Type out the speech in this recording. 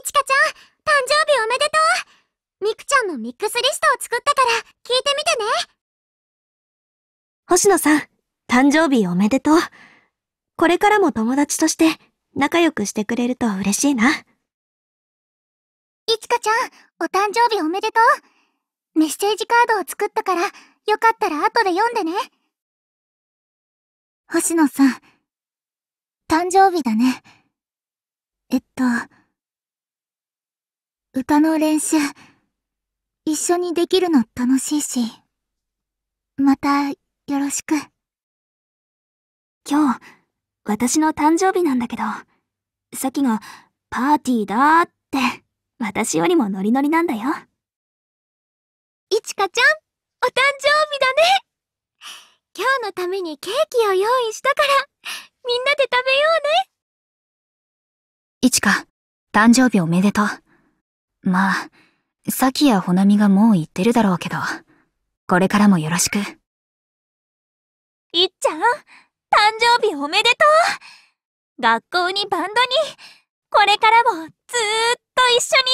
いちかちゃん誕生日おめでとうみくちゃんのミックスリストを作ったから聞いてみてね星野さん、誕生日おめでとう。これからも友達として仲良くしてくれると嬉しいな。いちかちゃん、お誕生日おめでとう。メッセージカードを作ったから、よかったら後で読んでね。星野さん、誕生日だね。えっと、歌の練習、一緒にできるの楽しいし、またよろしく。今日、私の誕生日なんだけど、さきがパーティーだーって、私よりもノリノリなんだよ。いちかちゃん、お誕生日だね今日のためにケーキを用意したから、みんなで食べようね。いちか、誕生日おめでとう。まあ、さきやほなみがもう言ってるだろうけど、これからもよろしく。いっちゃん、誕生日おめでとう学校にバンドに、これからもずーっと一緒に